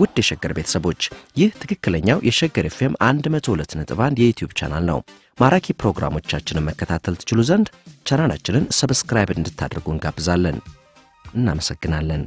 ውድ የሸገር ቤተሰቦች ይህ ትክክለኛው የሸገር ኤፍኤም 1 የዩትዩብ ቻናል ነው። ማራኪ ፕሮግራሞቻችንን መከታተል ትችሉ ዘንድ ቻናላችንን ሰብስክራይብ እንድታደርጉ እንጋብዛለን። እናመሰግናለን።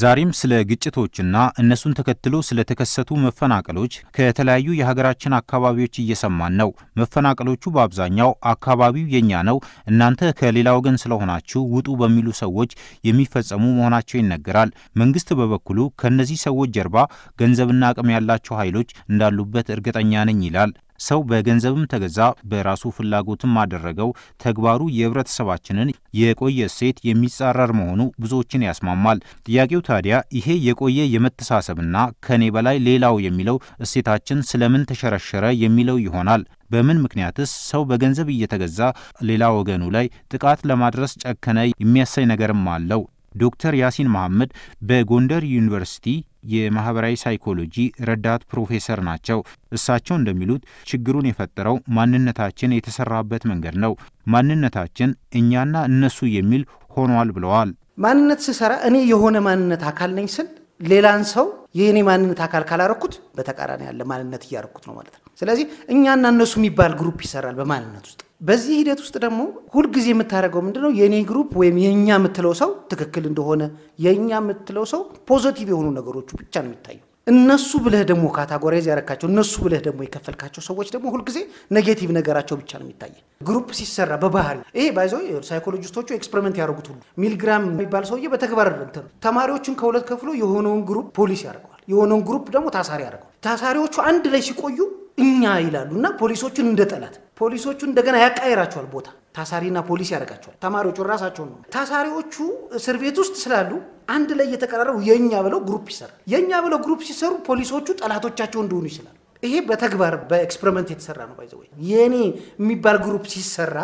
ዛሬም ስለ ግጭቶችና እነሱን ተከትሎ ስለተከሰቱ መፈናቀሎች ከተለያዩ የሀገራችን አካባቢዎች እየሰማን ነው። መፈናቀሎቹ በአብዛኛው አካባቢው የኛ ነው፣ እናንተ ከሌላ ወገን ስለሆናችሁ ውጡ በሚሉ ሰዎች የሚፈጸሙ መሆናቸው ይነገራል። መንግስት በበኩሉ ከእነዚህ ሰዎች ጀርባ ገንዘብና አቅም ያላቸው ኃይሎች እንዳሉበት እርግጠኛ ነኝ ይላል። ሰው በገንዘብም ተገዛ፣ በራሱ ፍላጎትም አደረገው ተግባሩ የህብረተሰባችንን የቆየ እሴት የሚጻረር መሆኑ ብዙዎችን ያስማማል። ጥያቄው ታዲያ ይሄ የቆየ የመተሳሰብና ከኔ በላይ ሌላው የሚለው እሴታችን ስለምን ተሸረሸረ የሚለው ይሆናል። በምን ምክንያትስ ሰው በገንዘብ እየተገዛ ሌላ ወገኑ ላይ ጥቃት ለማድረስ ጨከነ የሚያሳይ ነገርም አለው። ዶክተር ያሲን መሐመድ በጎንደር ዩኒቨርሲቲ የማህበራዊ ሳይኮሎጂ ረዳት ፕሮፌሰር ናቸው። እሳቸው እንደሚሉት ችግሩን የፈጠረው ማንነታችን የተሰራበት መንገድ ነው። ማንነታችን እኛና እነሱ የሚል ሆኗል ብለዋል። ማንነት ስሰራ እኔ የሆነ ማንነት አካል ነኝ ስል ሌላን ሰው የእኔ ማንነት አካል ካላረኩት በተቃራኒ ያለ ማንነት እያረኩት ነው ማለት ነው። ስለዚህ እኛና እነሱ የሚባል ግሩፕ ይሰራል በማንነት ውስጥ በዚህ ሂደት ውስጥ ደግሞ ሁልጊዜ የምታደርገው ምንድነው የእኔ ግሩፕ ወይም የእኛ የምትለው ሰው ትክክል እንደሆነ የእኛ የምትለው ሰው ፖዘቲቭ የሆኑ ነገሮቹ ብቻ ነው የሚታየው። እነሱ ብለህ ደግሞ ካታጎራይዝ ያረካቸው እነሱ ብለህ ደግሞ የከፈልካቸው ሰዎች ደግሞ ሁልጊዜ ኔጌቲቭ ነገራቸው ብቻ ነው የሚታየ። ግሩፕ ሲሰራ በባህሪ ይሄ ባይዘ ሳይኮሎጂስቶቹ ኤክስፐሪመንት ያደርጉት ሁሉ ሚልግራም የሚባል ሰውዬ በተግባር እንትን ተማሪዎችን ከሁለት ከፍሎ የሆነውን ግሩፕ ፖሊስ ያደርገዋል፣ የሆነውን ግሩፕ ደግሞ ታሳሪ ያደርገዋል። ታሳሪዎቹ አንድ ላይ ሲቆዩ እኛ ይላሉ እና ፖሊሶቹን እንደ ጠላት ፖሊሶቹ እንደገና ያቃይራቸዋል ቦታ ታሳሪና ፖሊስ ያደርጋቸዋል። ተማሪዎቹ ራሳቸውን ነው። ታሳሪዎቹ እስር ቤት ውስጥ ስላሉ አንድ ላይ የተቀራረቡ የእኛ ብለው ግሩፕ ይሰራል። የእኛ ብለው ግሩፕ ሲሰሩ ፖሊሶቹ ጠላቶቻቸው እንደሆኑ ይችላል። ይሄ በተግባር በኤክስፐሪመንት የተሰራ ነው። ባይዘ የእኔ የሚባል ግሩፕ ሲሰራ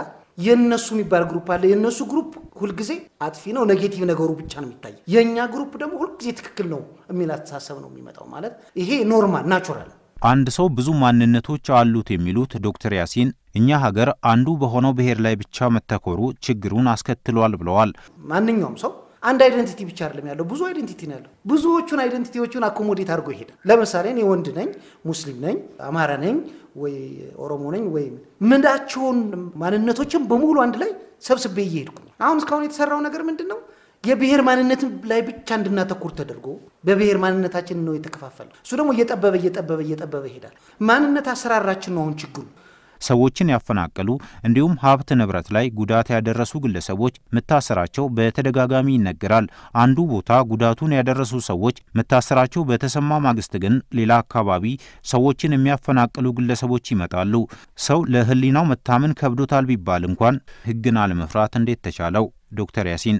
የእነሱ የሚባል ግሩፕ አለ። የእነሱ ግሩፕ ሁልጊዜ አጥፊ ነው፣ ኔጌቲቭ ነገሩ ብቻ ነው የሚታይ። የእኛ ግሩፕ ደግሞ ሁልጊዜ ትክክል ነው የሚል አስተሳሰብ ነው የሚመጣው። ማለት ይሄ ኖርማል ናቹራል አንድ ሰው ብዙ ማንነቶች አሉት የሚሉት ዶክተር ያሲን እኛ ሀገር አንዱ በሆነው ብሔር ላይ ብቻ መተኮሩ ችግሩን አስከትሏል ብለዋል። ማንኛውም ሰው አንድ አይደንቲቲ ብቻ አይደለም ያለው፣ ብዙ አይደንቲቲ ነው ያለው። ብዙዎቹን አይደንቲቲዎቹን አኮሞዴት አድርጎ ይሄዳል። ለምሳሌ እኔ ወንድ ነኝ፣ ሙስሊም ነኝ፣ አማራ ነኝ ወይ ኦሮሞ ነኝ ወይ ምንዳቸውን ማንነቶችን በሙሉ አንድ ላይ ሰብስቤ እየሄድኩ አሁን እስካሁን የተሰራው ነገር ምንድን ነው? የብሔር ማንነት ላይ ብቻ እንድናተኩር ተደርጎ በብሔር ማንነታችን ነው የተከፋፈለው። እሱ ደግሞ እየጠበበ እየጠበበ እየጠበበ ይሄዳል። ማንነት አሰራራችን ነው አሁን ችግሩ። ሰዎችን ያፈናቀሉ እንዲሁም ሀብት ንብረት ላይ ጉዳት ያደረሱ ግለሰቦች መታሰራቸው በተደጋጋሚ ይነገራል። አንዱ ቦታ ጉዳቱን ያደረሱ ሰዎች መታሰራቸው በተሰማ ማግስት ግን ሌላ አካባቢ ሰዎችን የሚያፈናቅሉ ግለሰቦች ይመጣሉ። ሰው ለሕሊናው መታመን ከብዶታል ቢባል እንኳን ሕግን አለመፍራት እንዴት ተቻለው? ዶክተር ያሲን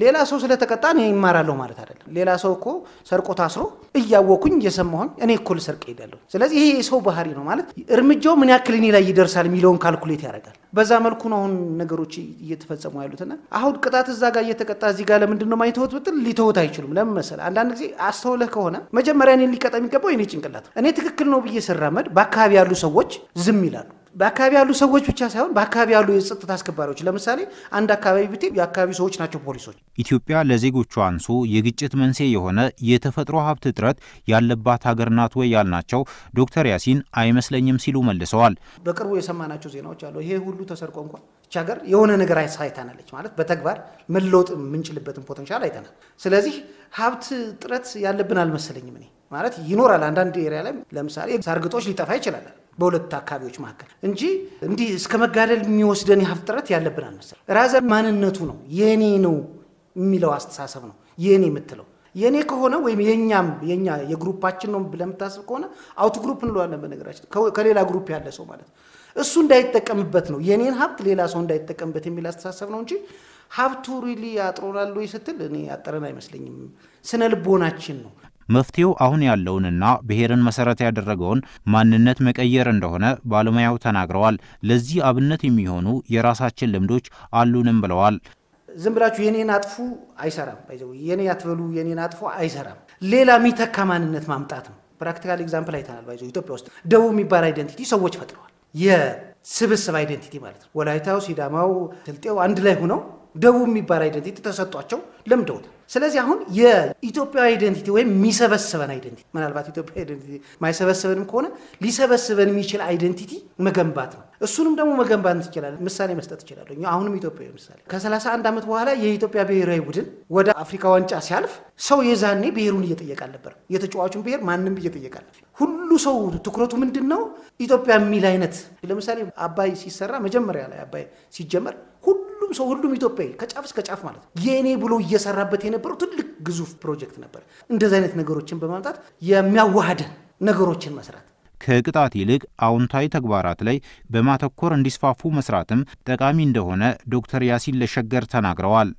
ሌላ ሰው ስለተቀጣ እኔ ይማራለሁ ማለት አይደለም። ሌላ ሰው እኮ ሰርቆ ታስሮ እያወኩኝ እየሰማሁኝ እኔ እኮ ልሰርቅ ሄዳለሁ። ስለዚህ ይሄ የሰው ባህሪ ነው ማለት እርምጃው ምን ያክል እኔ ላይ ይደርሳል የሚለውን ካልኩሌት ያደርጋል። በዛ መልኩ ነው አሁን ነገሮች እየተፈጸሙ ያሉትና አሁን ቅጣት እዛ ጋር እየተቀጣ እዚህ ጋር ለምንድን ነው ማይተወት ብትል ሊተወት አይችሉም። ለምን መሰለህ? አንዳንድ ጊዜ አስተውለህ ከሆነ መጀመሪያ እኔን ሊቀጣ የሚገባው የኔ ጭንቅላት ነው። እኔ ትክክል ነው ብዬ ስራመድ በአካባቢ ያሉ ሰዎች ዝም ይላሉ። በአካባቢ ያሉ ሰዎች ብቻ ሳይሆን በአካባቢ ያሉ የጸጥታ አስከባሪዎች፣ ለምሳሌ አንድ አካባቢ ብትሄድ የአካባቢ ሰዎች ናቸው ፖሊሶች። ኢትዮጵያ ለዜጎቹ አንሶ የግጭት መንስኤ የሆነ የተፈጥሮ ሀብት እጥረት ያለባት ሀገር ናት ወይ ያልናቸው ዶክተር ያሲን አይመስለኝም ሲሉ መልሰዋል። በቅርቡ የሰማናቸው ዜናዎች አሉ። ይሄ ሁሉ ተሰርቆ እንኳ እቺ ሀገር የሆነ ነገር አይታናለች ማለት በተግባር መለወጥ የምንችልበትን ፖቴንሻል አይተናል። ስለዚህ ሀብት እጥረት ያለብን አልመሰለኝም እኔ ማለት ይኖራል። አንዳንድ ኤሪያ ላይ ለምሳሌ ሳርግጦች ሊጠፋ ይችላል በሁለቱ አካባቢዎች መካከል እንጂ እንዲህ እስከ መጋደል የሚወስደን የሀብት ጥረት ያለብን አንመስል። ራዘር ማንነቱ ነው የኔ ነው የሚለው አስተሳሰብ ነው የኔ የምትለው የእኔ ከሆነ ወይም የኛም የኛ የግሩፓችን ነው ብለህ የምታስብ ከሆነ አውት ግሩፕ እንለዋለን። በነገራችን ከሌላ ግሩፕ ያለ ሰው ማለት እሱ እንዳይጠቀምበት ነው የእኔን ሀብት ሌላ ሰው እንዳይጠቀምበት የሚል አስተሳሰብ ነው እንጂ ሀብቱ ሪሊ አጥሮናል ወይ ስትል እኔ አጠረን አይመስለኝም። ስነ ልቦናችን ነው። መፍትሄው አሁን ያለውንና ብሔርን መሰረት ያደረገውን ማንነት መቀየር እንደሆነ ባለሙያው ተናግረዋል። ለዚህ አብነት የሚሆኑ የራሳችን ልምዶች አሉንም ብለዋል። ዝም ብላችሁ የኔን አጥፉ አይሰራም። የኔ አትበሉ፣ የኔን አጥፉ አይሰራም። ሌላ የሚተካ ማንነት ማምጣት ነው። ፕራክቲካል ኤግዛምፕል አይተናል። ባይዞ ኢትዮጵያ ውስጥ ደቡብ የሚባል አይደንቲቲ ሰዎች ፈጥረዋል። የስብስብ አይደንቲቲ ማለት ነው። ወላይታው፣ ሲዳማው፣ ስልጤው አንድ ላይ ሆነው ደቡብ የሚባል አይደንቲቲ ተሰጧቸው ለምደውታል። ስለዚህ አሁን የኢትዮጵያዊ አይደንቲቲ ወይም የሚሰበስበን አይደንቲቲ ምናልባት ኢትዮጵያ አይደንቲቲ ማይሰበስበንም ከሆነ ሊሰበስበን የሚችል አይደንቲቲ መገንባት ነው። እሱንም ደግሞ መገንባት ትችላለን። ምሳሌ መስጠት እችላለሁ። አሁንም ኢትዮጵያዊ ምሳሌ ከ31 ዓመት በኋላ የኢትዮጵያ ብሔራዊ ቡድን ወደ አፍሪካ ዋንጫ ሲያልፍ ሰው የዛኔ ብሔሩን እየጠየቀ አልነበር። የተጫዋቹን ብሔር ማንም እየጠየቀ ሁሉ ሰው ትኩረቱ ምንድን ነው ኢትዮጵያ የሚል አይነት ለምሳሌ አባይ ሲሰራ መጀመሪያ ላይ አባይ ሲጀመር ሁሉም ሰው ሁሉም ኢትዮጵያዊ ከጫፍ እስከ ጫፍ ማለት ነው የእኔ ብሎ እየሰራበት የነበረው ትልቅ ግዙፍ ፕሮጀክት ነበር። እንደዚህ አይነት ነገሮችን በማምጣት የሚያዋህደን ነገሮችን መስራት ከቅጣት ይልቅ አውንታዊ ተግባራት ላይ በማተኮር እንዲስፋፉ መስራትም ጠቃሚ እንደሆነ ዶክተር ያሲን ለሸገር ተናግረዋል።